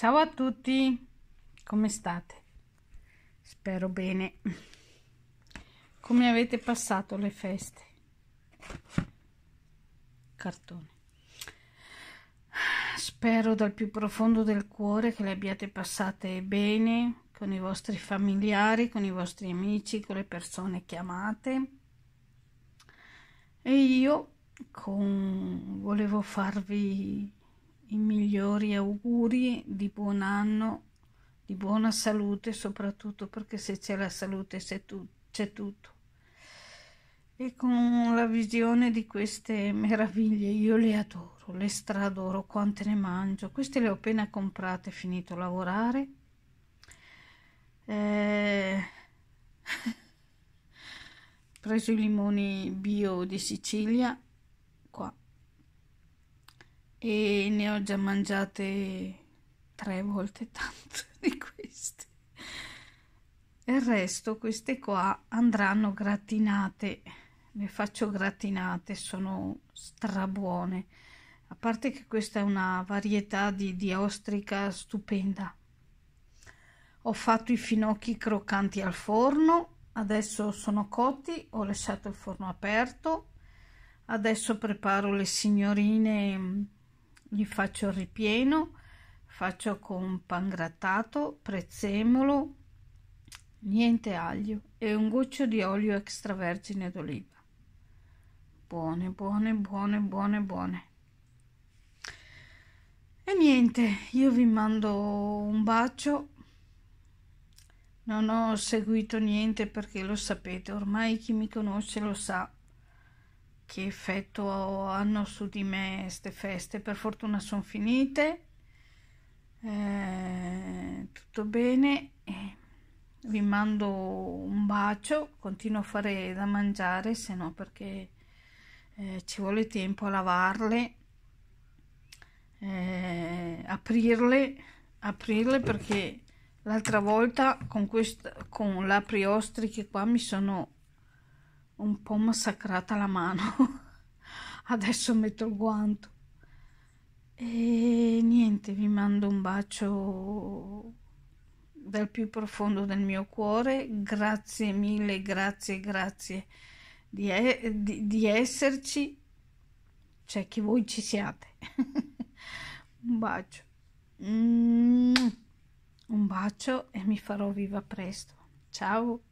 Ciao a tutti, come state? Spero bene. Come avete passato le feste? Cartone. Spero dal più profondo del cuore che le abbiate passate bene con i vostri familiari, con i vostri amici, con le persone chiamate E io con... volevo farvi i migliori auguri di buon anno, di buona salute, soprattutto perché se c'è la salute c'è, tu- c'è tutto. E con la visione di queste meraviglie io le adoro, le stradoro, quante ne mangio. Queste le ho appena comprate, finito a lavorare. Eh... preso i limoni bio di Sicilia e ne ho già mangiate tre volte tanto di queste. Il resto, queste qua andranno gratinate, le faccio gratinate, sono strabuone. A parte che questa è una varietà di, di ostrica stupenda. Ho fatto i finocchi croccanti al forno, adesso sono cotti, ho lasciato il forno aperto. Adesso preparo le signorine gli faccio il ripieno faccio con grattato, prezzemolo niente aglio e un goccio di olio extravergine d'oliva buone buone buone buone buone e niente io vi mando un bacio non ho seguito niente perché lo sapete ormai chi mi conosce lo sa che effetto hanno su di me queste feste. Per fortuna sono finite, eh, tutto bene. Eh, vi mando un bacio, continuo a fare da mangiare, se no perché eh, ci vuole tempo a lavarle, eh, aprirle, aprirle perché l'altra volta con, questa, con l'apriostri che qua mi sono un po' massacrata la mano. Adesso metto il guanto. E niente, vi mando un bacio dal più profondo del mio cuore. Grazie mille, grazie, grazie di, e- di, di esserci. Cioè che voi ci siate. un bacio. Mm, un bacio e mi farò viva presto. Ciao.